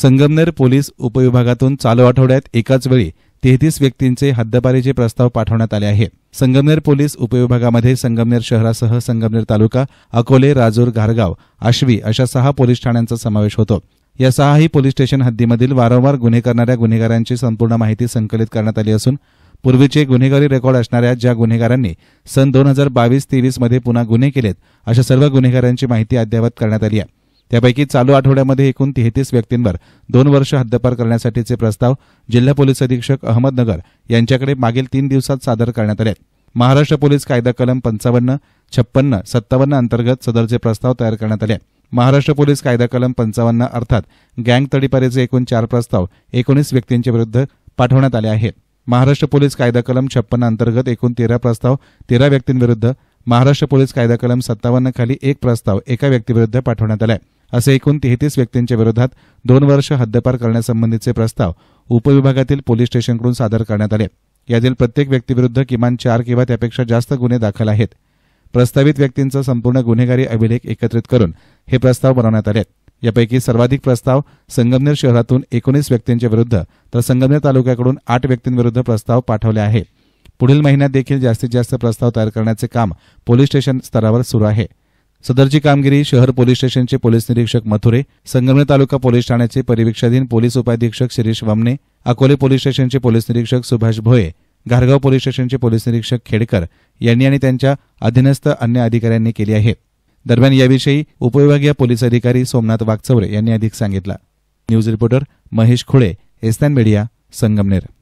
Sangamner police उपविभागातून चालू आठवड्यात एकाच वेळी तेहतीस व्यक्तींचे हद्दपारीचे प्रस्ताव पाठवण्यात आले आहेत संगमनेर पोलीस उपविभागामध्ये संगमनेर शहरासह संगमनेर तालुका अकोले राजूर घारगाव आश्वी अशा सहा पोलीस ठाण्यांचा समावेश होतो या सहाही पोलीस स्टेशन हद्दीमधील वारंवार गुन्हे करणाऱ्या गुन्हेगारांची संपूर्ण माहिती संकलित करण्यात आली असून पूर्वीचे गुन्हेगारी रेकॉर्ड असणाऱ्या ज्या गुन्हेगारांनी सन दोन हजार बावीस तेवीसमध्ये पुन्हा गुन्हे केलेत अशा सर्व गुन्हेगारांची माहिती अद्ययावत करण्यात आली आहे त्यापैकी चालू आठवड्यामध्ये एकूण तेहतीस व्यक्तींवर दोन वर्ष हद्दपार करण्यासाठीचे प्रस्ताव जिल्हा पोलीस अधीक्षक अहमदनगर यांच्याकडे मागील तीन दिवसात सादर करण्यात आले महाराष्ट्र पोलीस कायदा कलम पंचावन्न छप्पन्न सत्तावन्न अंतर्गत सदरचे प्रस्ताव तयार करण्यात आले महाराष्ट्र पोलीस कायदा कलम पंचावन्न अर्थात गँग तडीपारीचे एकूण चार प्रस्ताव एकोणीस व्यक्तींच्या विरुद्ध पाठवण्यात आले आहेत महाराष्ट्र पोलीस कायदा कलम छप्पन्न अंतर्गत एकूण तेरा प्रस्ताव तेरा व्यक्तींविरुद्ध महाराष्ट्र पोलीस कायदा कलम सत्तावन्न खाली एक प्रस्ताव एका व्यक्तीविरुद्ध पाठवण्यात आला आहे असे एकूण तेहतीस व्यक्तींच्या विरोधात दोन वर्ष हद्दपार करण्यासंबंधीचे प्रस्ताव उपविभागातील पोलीस स्टेशनकडून सादर करण्यात आले यातील प्रत्येक व्यक्तीविरुद्ध किमान चार किंवा त्यापेक्षा जास्त गुन्हे दाखल आहेत प्रस्तावित व्यक्तींचा संपूर्ण गुन्हेगारी अभिलेख एकत्रित करून हे प्रस्ताव बनवण्यात आले यापैकी सर्वाधिक प्रस्ताव संगमनेर शहरातून एकोणीस व्यक्तींच्या विरुद्ध तर संगमनेर तालुक्याकडून आठ व्यक्तींविरुद्ध प्रस्ताव पाठवले आहे पुढील महिन्यात देखील जास्तीत जास्त प्रस्ताव तयार करण्याचे काम पोलीस स्टेशन स्तरावर सुरू आहे सदरची कामगिरी शहर पोलीस स्टेशनचे पोलीस निरीक्षक मथुरे संगमनेर तालुका पोलीस ठाण्याचे परिवेक्षाधीन पोलीस उपाधीक्षक शिरीष वामने अकोले पोलीस स्टेशनचे पोलीस निरीक्षक सुभाष भोये घारगाव पोलीस स्टेशनचे पोलीस निरीक्षक खेडकर यांनी आणि त्यांच्या अधीनस्थ अन्य अधिकाऱ्यांनी केली आहे दरम्यान याविषयी उपविभागीय पोलीस अधिकारी सोमनाथ वाघचवरे यांनी अधिक सांगितलं न्यूज रिपोर्टर महेश खुळे एस्तान मीडिया संगमनेर